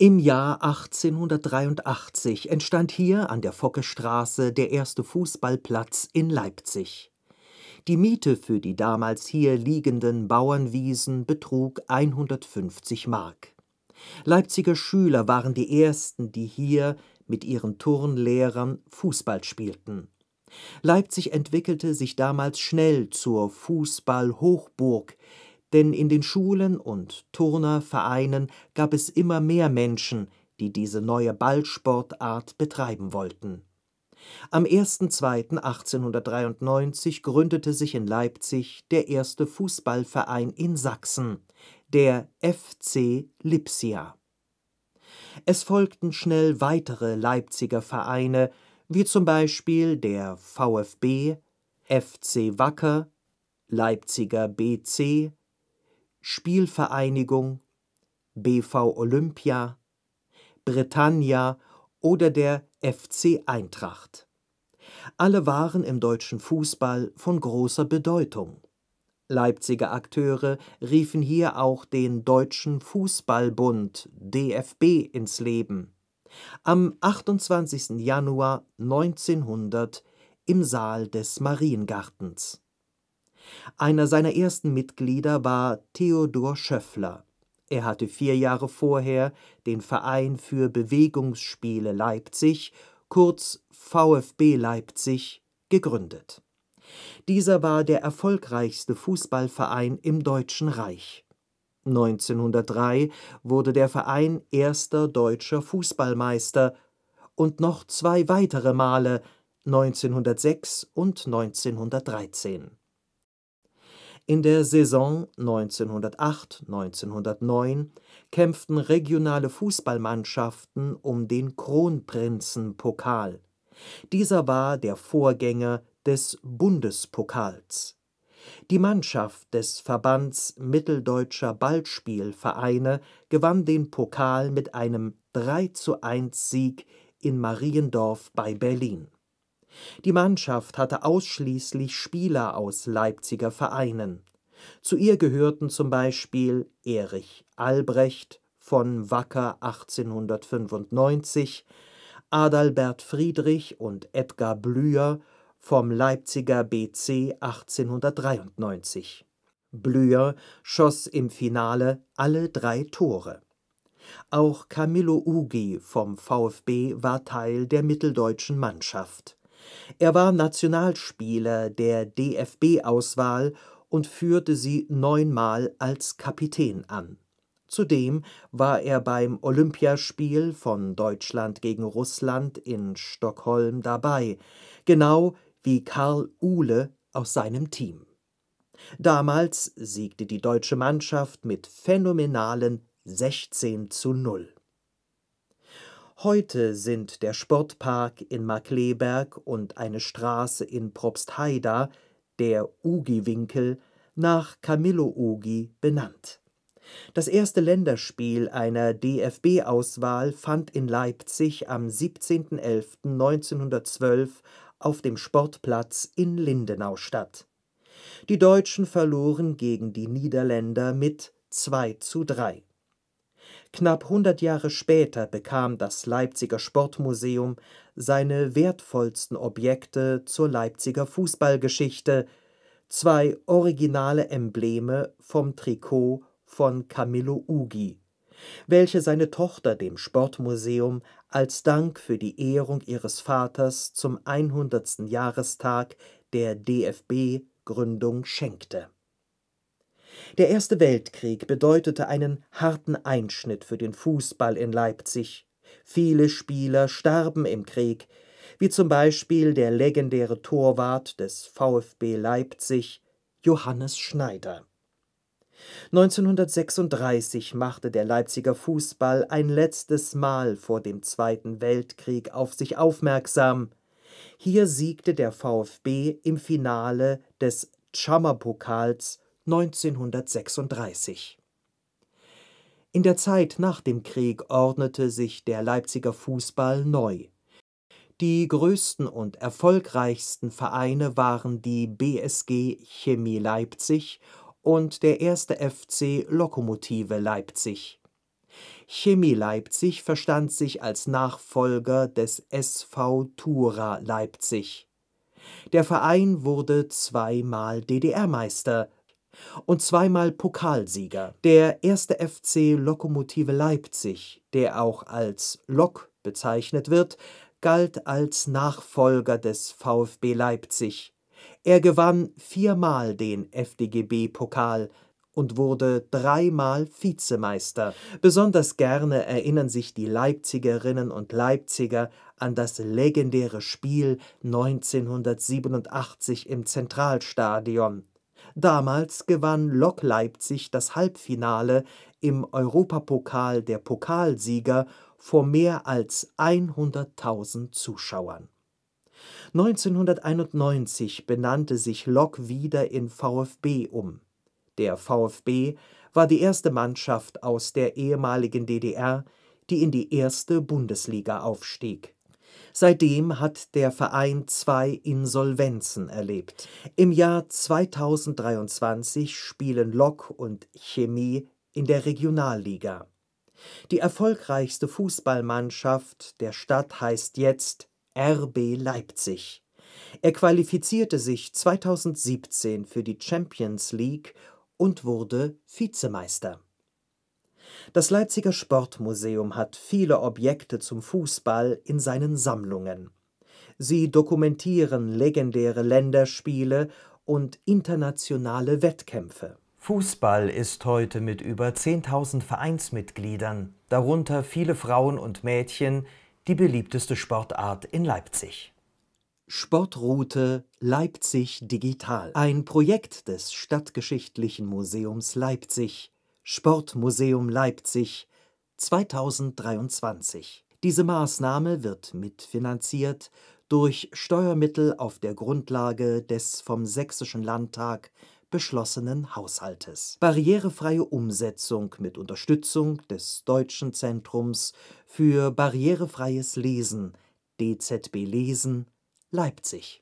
Im Jahr 1883 entstand hier an der Fockestraße der erste Fußballplatz in Leipzig. Die Miete für die damals hier liegenden Bauernwiesen betrug 150 Mark. Leipziger Schüler waren die ersten, die hier mit ihren Turnlehrern Fußball spielten. Leipzig entwickelte sich damals schnell zur Fußballhochburg, denn in den Schulen und Turnervereinen gab es immer mehr Menschen, die diese neue Ballsportart betreiben wollten. Am 01.02.1893 gründete sich in Leipzig der erste Fußballverein in Sachsen, der FC Lipsia. Es folgten schnell weitere Leipziger Vereine, wie zum Beispiel der VfB, FC Wacker, Leipziger BC, Spielvereinigung, BV Olympia, Britannia oder der FC Eintracht. Alle waren im deutschen Fußball von großer Bedeutung. Leipziger Akteure riefen hier auch den Deutschen Fußballbund DFB ins Leben. Am 28. Januar 1900 im Saal des Mariengartens einer seiner ersten Mitglieder war Theodor Schöffler. Er hatte vier Jahre vorher den Verein für Bewegungsspiele Leipzig, kurz VfB Leipzig, gegründet. Dieser war der erfolgreichste Fußballverein im Deutschen Reich. 1903 wurde der Verein erster deutscher Fußballmeister und noch zwei weitere Male 1906 und 1913. In der Saison 1908 09 kämpften regionale Fußballmannschaften um den Kronprinzenpokal, dieser war der Vorgänger des Bundespokals. Die Mannschaft des Verbands Mitteldeutscher Ballspiel-Vereine gewann den Pokal mit einem 3:1-Sieg in Mariendorf bei Berlin die Mannschaft hatte ausschließlich Spieler aus Leipziger Vereinen. Zu ihr gehörten zum Beispiel Erich Albrecht von Wacker 1895, Adalbert Friedrich und Edgar Blüher vom Leipziger BC 1893. Blüher schoss im Finale alle drei Tore. Auch Camillo Ugi vom VfB war Teil der mitteldeutschen Mannschaft er war Nationalspieler der DFB-Auswahl und führte sie neunmal als Kapitän an. Zudem war er beim Olympiaspiel von Deutschland gegen Russland in Stockholm dabei, genau wie Karl Uhle aus seinem Team. Damals siegte die deutsche Mannschaft mit phänomenalen 16 zu 0. Heute sind der Sportpark in Markkleeberg und eine Straße in Probstheida, der Ugi-Winkel, nach Camillo Ugi benannt. Das erste Länderspiel einer DFB-Auswahl fand in Leipzig am 17.11.1912 auf dem Sportplatz in Lindenau statt. Die Deutschen verloren gegen die Niederländer mit 2 zu 3. Knapp 100 Jahre später bekam das Leipziger Sportmuseum seine wertvollsten Objekte zur Leipziger Fußballgeschichte, zwei originale Embleme vom Trikot von Camillo Ugi, welche seine Tochter dem Sportmuseum als Dank für die Ehrung ihres Vaters zum 100. Jahrestag der DFB-Gründung schenkte der Erste Weltkrieg bedeutete einen harten Einschnitt für den Fußball in Leipzig. Viele Spieler starben im Krieg, wie zum Beispiel der legendäre Torwart des VfB Leipzig, Johannes Schneider. 1936 machte der Leipziger Fußball ein letztes Mal vor dem Zweiten Weltkrieg auf sich aufmerksam. Hier siegte der VfB im Finale des Chammerpokals 1936. In der Zeit nach dem Krieg ordnete sich der Leipziger Fußball neu. Die größten und erfolgreichsten Vereine waren die BSG Chemie Leipzig und der erste FC Lokomotive Leipzig. Chemie Leipzig verstand sich als Nachfolger des SV Tura Leipzig. Der Verein wurde zweimal DDR-Meister und zweimal Pokalsieger, der erste FC Lokomotive Leipzig, der auch als Lok bezeichnet wird, galt als Nachfolger des VfB Leipzig. Er gewann viermal den FDGB-Pokal und wurde dreimal Vizemeister. Besonders gerne erinnern sich die Leipzigerinnen und Leipziger an das legendäre Spiel 1987 im Zentralstadion Damals gewann Lok Leipzig das Halbfinale im Europapokal der Pokalsieger vor mehr als 100.000 Zuschauern. 1991 benannte sich Lok wieder in VfB um. Der VfB war die erste Mannschaft aus der ehemaligen DDR, die in die erste Bundesliga aufstieg Seitdem hat der Verein zwei Insolvenzen erlebt. Im Jahr 2023 spielen Lok und Chemie in der Regionalliga. Die erfolgreichste Fußballmannschaft der Stadt heißt jetzt RB Leipzig. Er qualifizierte sich 2017 für die Champions League und wurde Vizemeister das Leipziger Sportmuseum hat viele Objekte zum Fußball in seinen Sammlungen. Sie dokumentieren legendäre Länderspiele und internationale Wettkämpfe. Fußball ist heute mit über 10.000 Vereinsmitgliedern, darunter viele Frauen und Mädchen, die beliebteste Sportart in Leipzig. Sportroute Leipzig Digital. Ein Projekt des Stadtgeschichtlichen Museums Leipzig Sportmuseum Leipzig 2023. Diese Maßnahme wird mitfinanziert durch Steuermittel auf der Grundlage des vom Sächsischen Landtag beschlossenen Haushaltes. Barrierefreie Umsetzung mit Unterstützung des Deutschen Zentrums für barrierefreies Lesen DZB Lesen Leipzig